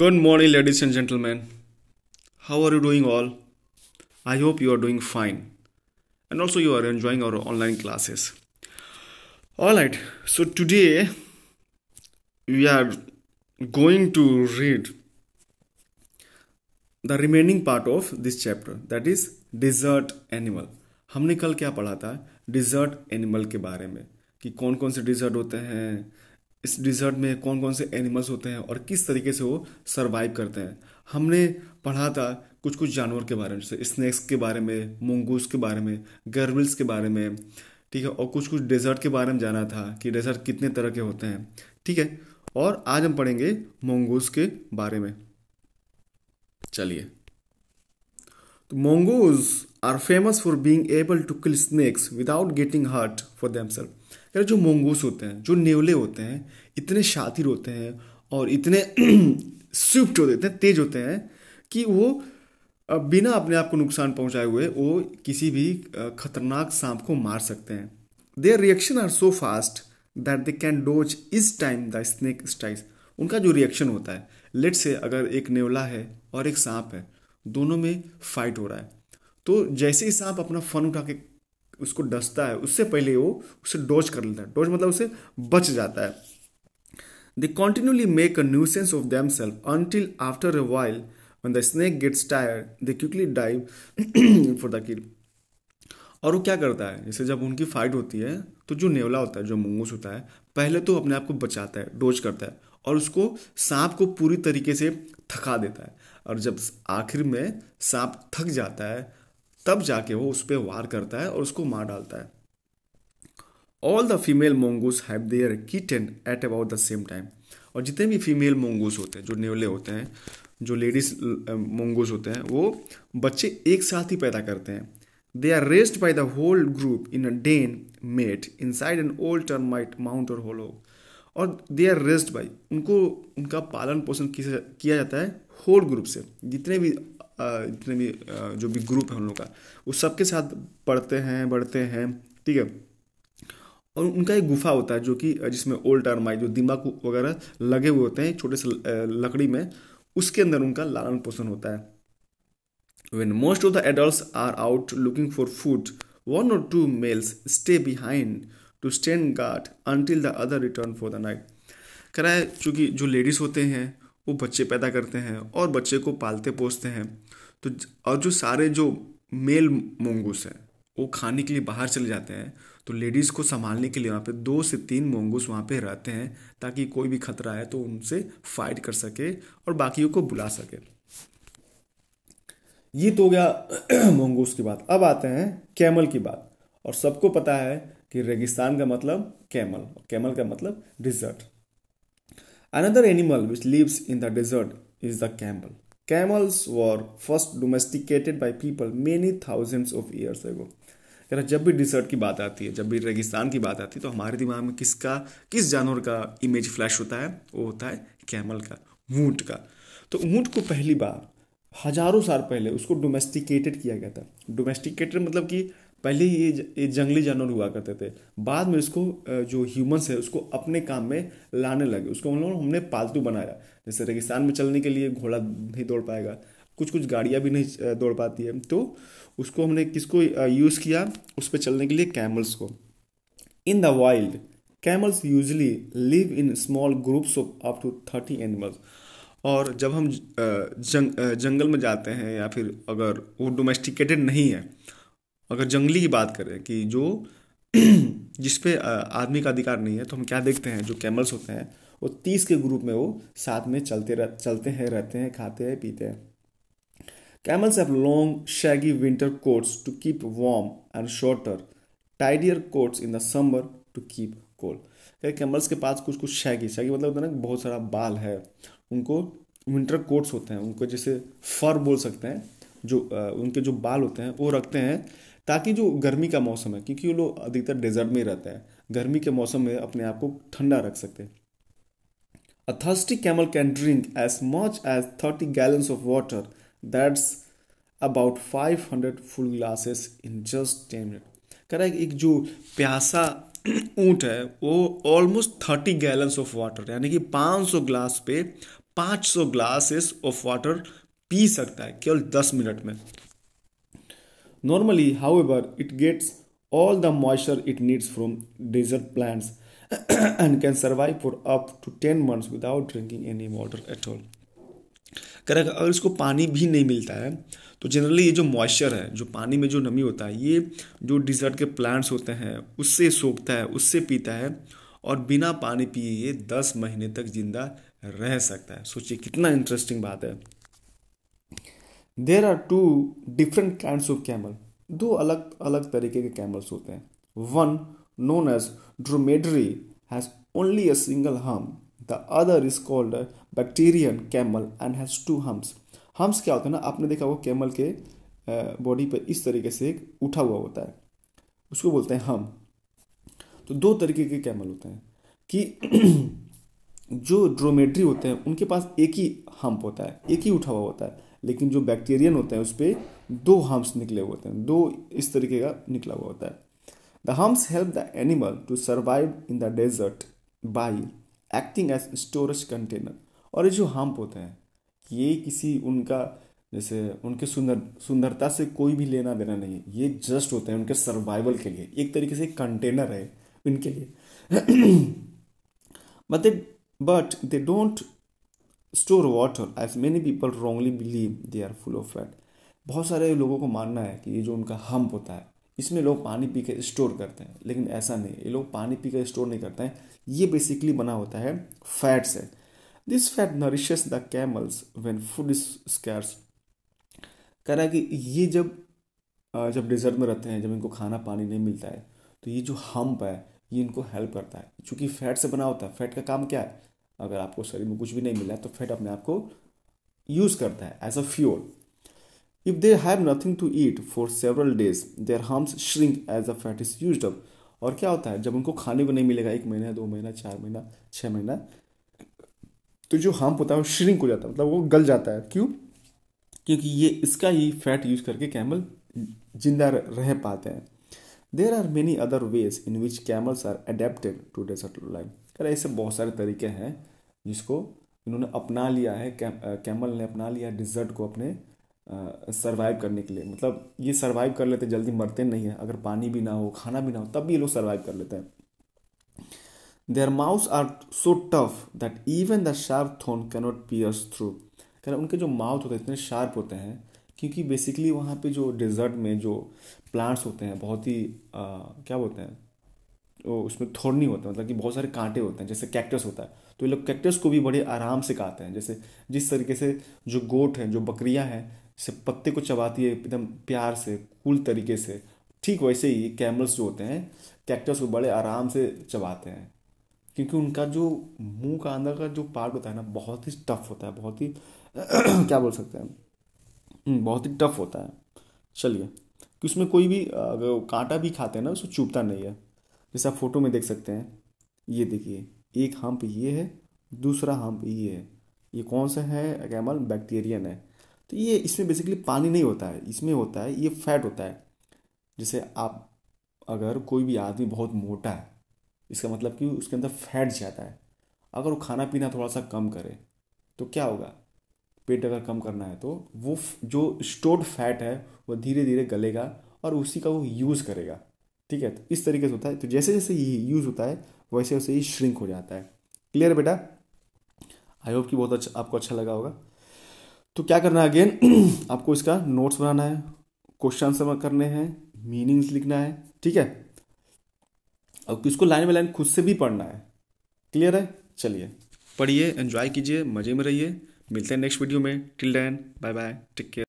Good morning, ladies and gentlemen. How are you doing all? I hope you are doing fine and also you are enjoying our online classes. Alright, so today we are going to read the remaining part of this chapter that is desert animal. हमने कल क्या पढ़ा था dessert animal के बारे में कि कौन कौन से डिज़र्ट होते हैं इस डिज़र्ट में कौन कौन से एनिमल्स होते हैं और किस तरीके से वो सर्वाइव करते हैं हमने पढ़ा था कुछ कुछ जानवर के बारे में जैसे स्नैक्स के बारे में मंगूस के बारे में गर्विल्स के बारे में ठीक है और कुछ कुछ डेजर्ट के बारे में जाना था कि डेजर्ट कितने तरह के होते हैं ठीक है और आज हम पढ़ेंगे मंगूस के बारे में चलिए तो mongoose are famous for being able to kill snakes without getting hurt for themselves यार जो मोंगूस होते हैं जो नेवले होते हैं इतने शातिर होते हैं और इतने स्विफ्ट होते हैं तेज होते हैं कि वो बिना अपने आप को नुकसान पहुंचाए हुए वो किसी भी खतरनाक सांप को मार सकते हैं their reaction are so fast that they can dodge this time the snake strikes उनका जो रिएक्शन होता है लेट से अगर एक नेवला है और एक सांप है दोनों में फाइट हो रहा है तो जैसे ही सांप अपना फन उठा के उसको डसता है उससे पहले वो उसे डोज कर लेता है डोज मतलब उसे बच जाता है they continuously make a nuisance of them self until after a while one the snake gets tired they quickly dive for the kill और वो क्या करता है जैसे जब उनकी फाइट होती है तो जो नेवला होता है जो मंगूस होता है पहले तो अपने आप को बचाता है डोज करता है और उसको सांप को पूरी तरीके से थका देता है और जब आखिर में सांप थक जाता है तब जाके वो उस पर वार करता है और उसको मार डालता है all the female mongoose have their kitten at about the same time और जितने भी फीमेल मोंगूस होते हैं जो नेवले होते हैं जो लेडीज मोंगूस होते हैं वो बच्चे एक साथ ही पैदा करते हैं they are raised by the whole group in a den made inside an old mite mound और होलो और दे आर रेस्ड बाई उनको उनका पालन पोषण किया जाता है होल ग्रुप से जितने भी जितने भी जो भी ग्रुप है उन लोग का वो सबके साथ पढ़ते हैं बढ़ते हैं ठीक है और उनका एक गुफा होता है जो कि जिसमें ओल्ड आई जो दिमाग वगैरह लगे हुए होते हैं छोटे से लकड़ी में उसके अंदर उनका लालन पोषण होता है when most of the adult are out looking for food one और two males stay behind to stand guard until the other return for the night कराए चूँकि जो लेडीज़ होते हैं वो बच्चे पैदा करते हैं और बच्चे को पालते पोसते हैं तो और जो सारे जो मेल मोंगूस हैं वो खाने के लिए बाहर चले जाते हैं तो लेडीज़ को संभालने के लिए वहाँ पे दो से तीन मोंगूस वहाँ पे रहते हैं ताकि कोई भी खतरा है तो उनसे फाइट कर सके और बाकियों को बुला सके ये तो हो गया मोंगूस की बात अब आते हैं कैमल की बात और सबको पता है कि रेगिस्तान का मतलब कैमल कैमल का मतलब desert Another animal which lives in the desert is the camel. Camels were first domesticated by people many thousands of years ago. कह रहा जब भी डिजर्ट की बात आती है जब भी रेगिस्तान की बात आती है तो हमारे दिमाग में किसका किस जानवर का इमेज फ्लैश होता है वो होता है कैमल का ऊँट का तो ऊँट को पहली बार हजारों साल पहले उसको डोमेस्टिकेटेड किया गया था डोमेस्टिकेटेड मतलब कि पहले ये ये जंगली जानवर हुआ करते थे बाद में इसको जो ह्यूमंस है उसको अपने काम में लाने लगे उसको हम लोग हमने पालतू बनाया जैसे रेगिस्तान में चलने के लिए घोड़ा नहीं दौड़ पाएगा कुछ कुछ गाड़ियाँ भी नहीं दौड़ पाती है तो उसको हमने किसको यूज़ किया उस पर चलने के लिए कैमल्स को in the wild camels usually live in small groups of up to thirty animals और जब हम जंग जंगल में जाते हैं या फिर अगर वो डोमेस्टिकेटेड नहीं है अगर जंगली की बात करें कि जो जिस पे आदमी का अधिकार नहीं है तो हम क्या देखते हैं जो कैमल्स होते हैं वो तीस के ग्रुप में वो साथ में चलते रह चलते हैं रहते हैं खाते हैं पीते हैं camels have long shaggy winter coats to keep warm and shorter tidier coats in the summer to keep cold camels के पास कुछ कुछ शैगी शैगी मतलब होता है ना बहुत सारा बाल है उनको विंटर कोट्स होते हैं उनको जैसे फर बोल सकते हैं जो उनके जो बाल होते हैं वो रखते हैं ताकि जो गर्मी का मौसम है क्योंकि वो लोग अधिकतर डेजर्ट में रहता है गर्मी के मौसम में अपने आप को ठंडा रख सकते हैं A camel can drink as much as thirty gallons of water that's about five hundred full glasses in just ten minute कह रहा है एक जो प्यासा ऊँट है वो almost thirty gallons of water यानी कि पाँच सौ ग्लास पे पाँच सौ ग्लासेस ऑफ वाटर पी सकता है केवल दस मिनट में Normally, however, it gets all the moisture it needs from desert plants and can survive for up to 10 months without drinking any water at all. Correct अगर इसको पानी भी नहीं मिलता है तो जनरली ये जो मॉइस्चर है जो पानी में जो नमी होता है ये जो डिज़र्ट के प्लांट्स होते हैं उससे सोखता है उससे पीता है और बिना पानी पिए ये दस महीने तक ज़िंदा रह सकता है सोचिए कितना इंटरेस्टिंग बात है there are two different kind of camel दो अलग अलग तरीके के कैमल्स होते हैं one known as dromedary has only a single hump the other is called Bactrian camel and has two humps humps क्या होते हैं ना आपने देखा वो कैमल के बॉडी पर इस तरीके से एक उठा हुआ होता है उसको बोलते हैं हम तो दो तरीके के कैमल होते हैं कि जो ड्रोमेड्री होते हैं उनके पास एक ही हम्प होता है एक ही उठा हुआ होता है लेकिन जो बैक्टीरियन होते हैं उस पर दो हम्स निकले हुए होते हैं दो इस तरीके का निकला हुआ होता है the humps help the animal to survive in the desert by acting as storage container और ये जो हम्प होते हैं ये किसी उनका जैसे उनके सुंदर सुंदरता से कोई भी लेना देना नहीं है ये जस्ट होते हैं उनके सर्वाइवल के लिए एक तरीके से कंटेनर है इनके लिए but but they don't store water as many people wrongly believe they are full of fat बहुत सारे लोगों को मानना है कि ये जो उनका हम होता है इसमें लोग पानी पी कर स्टोर करते हैं लेकिन ऐसा नहीं ये लोग पानी पी कर स्टोर नहीं करते हैं ये बेसिकली बना होता है फैट से this fat nourishes the camels when food is scarce कह रहा है कि ये जब जब डिजर्ट में रहते हैं जब इनको खाना पानी नहीं मिलता है तो ये जो हम्प है ये इनको हेल्प करता है क्योंकि फैट से बना होता है फैट का काम क्या है अगर आपको शरीर में कुछ भी नहीं मिला तो फैट अपने आप को यूज़ करता है as a fuel if they have nothing to eat for several days their हार्म्स shrink as a fat is use up और क्या होता है जब उनको खाने को नहीं मिलेगा एक महीना दो महीना चार महीना छः महीना तो जो हार्म होता है वो श्रिंक हो जाता है मतलब वो गल जाता है क्यों क्योंकि ये इसका ही फैट यूज करके कैमल जिंदा रह पाते हैं there are many other ways in which camels are adapted to desert life अरे ऐसे बहुत सारे तरीके हैं जिसको इन्होंने अपना लिया है कैम, कैमल ने अपना लिया है डिज़र्ट को अपने सर्वाइव करने के लिए मतलब ये सर्वाइव कर लेते जल्दी मरते नहीं है अगर पानी भी ना हो खाना भी ना हो तब भी ये लोग सर्वाइव कर लेते हैं their mouths are so tough that even the sharp thorn cannot pierce through क्या उनके जो माउथ होते हैं इतने शार्प होते हैं क्योंकि बेसिकली वहाँ पे जो डिज़र्ट में जो प्लांट्स होते हैं बहुत ही आ, क्या बोलते हैं तो उसमें थोड़नी होता है मतलब कि बहुत सारे कांटे होते हैं जैसे कैक्टस होता है तो ये लोग कैक्टस को भी बड़े आराम से काटते हैं जैसे जिस तरीके से जो गोट हैं जो बकरियां हैं जैसे पत्ते को चबाती है एकदम प्यार से कूल तरीके से ठीक वैसे ही कैमल्स जो होते हैं कैक्टस को बड़े आराम से चबाते हैं क्योंकि उनका जो मुंह का अंदर का जो पार्ट होता है ना बहुत ही टफ होता है बहुत ही क्या बोल सकते हैं हम्म, बहुत ही टफ होता है चलिए कि उसमें कोई भी अगर कांटा भी खाते हैं ना उसको चुभता नहीं है जैसे आप फोटो में देख सकते हैं ये देखिए एक हम्प ये है दूसरा हम्प ये है ये कौन सा है कैमल बैक्टीरियन है तो ये इसमें बेसिकली पानी नहीं होता है इसमें होता है ये फैट होता है जैसे आप अगर कोई भी आदमी बहुत मोटा है इसका मतलब कि उसके अंदर फैट ज़्यादा है अगर वो खाना पीना थोड़ा सा कम करे तो क्या होगा पेट अगर कम करना है तो वो जो स्टोर्ड फैट है वो धीरे धीरे गलेगा और उसी का वो यूज़ करेगा ठीक है तो इस तरीके से होता है तो जैसे जैसे ये यूज़ होता है वैसे वैसे ये श्रिंक हो जाता है क्लियर बेटा आई होप कि बहुत अच्छा आपको अच्छा लगा होगा तो क्या करना है अगेन आपको इसका नोट्स बनाना है क्वेश्चन करने हैं मीनिंग्स लिखना है ठीक है और इसको लाइन बाई लाइन खुद से भी पढ़ना है क्लियर है चलिए पढ़िए एंजॉय कीजिए मज़े में रहिए मिलते हैं नेक्स्ट वीडियो में till then bye bye take care